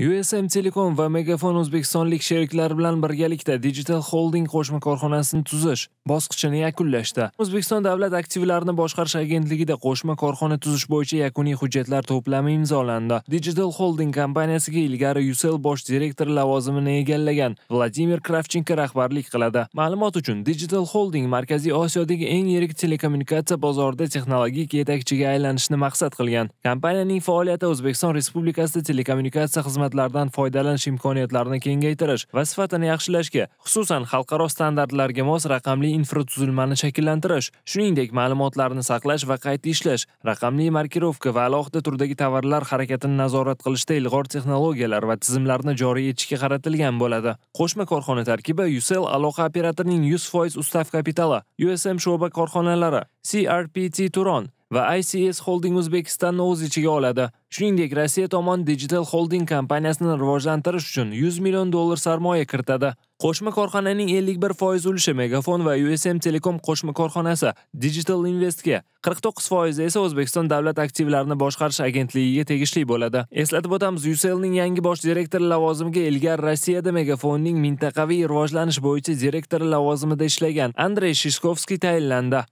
USM Telecom va Megafon O'zbekistonlik sheriklari bilan birgalikda Digital Holding qo'shma korxonasini tuzish bosqichini yakunlashdi. O'zbekiston Davlat aktivlarini boshqarish agentligida qo'shma korxona tuzish bo'yicha yakuniy hujjatlar to'plami imzolandi. Digital Holding kompaniyasiga ilgari Yusel bosh direktor lavozimini egallagan Vladimir Kravchenko rahbarlik qiladi. Ma'lumot uchun Digital Holding Markaziy Osiyodagi eng yirik telekommunikatsiya bozorida texnologik yetakchiga aylanishni maqsad qilgan. Kompaniyaning faoliyati O'zbekiston Respublikasida telekommunikatsiya xizmat mahsulotlardan foydalanish imkoniyatlarini kengaytirish va sifatini yaxshilashga, xususan xalqaro standartlarga mos raqamli infratuzilmani shakllantirish, shuningdek ma'lumotlarni saqlash va qayta ishlash, raqamli markirovka va alohida turdagi tovarlar harakatini nazorat qilishda ilg'or texnologiyalar va tizimlarni joriy etishga qaratilgan bo'ladi. Qo'shma korxona tarkibi Usel aloqa operatorining 100% ustav kapitali, USM sho'ba korxonalari, CRPT Turon va ICS Holding O'zbekistonni o'z ichiga oladi. Shuningdek, Rossiya tomon Digital Holding kompaniyasini rivojlantirish uchun 100 million dollar sarmoya kiritadi. Qo'shma korxonaning 51% ulushi Megafon va USM Telecom qo'shma korxonasi Digital Investga, 49% esa O'zbekiston davlat aktivlarini boshqarish agentligiga tegishli bo'ladi. Eslatib o'tamiz, Ucellning yangi bosh direktori lavozimiga ilgar Rossiyada Megafonning mintaqaviy rivojlanish bo'yicha direktori lavozimida ishlagan Andrey Shishkovskiy tayinlandi.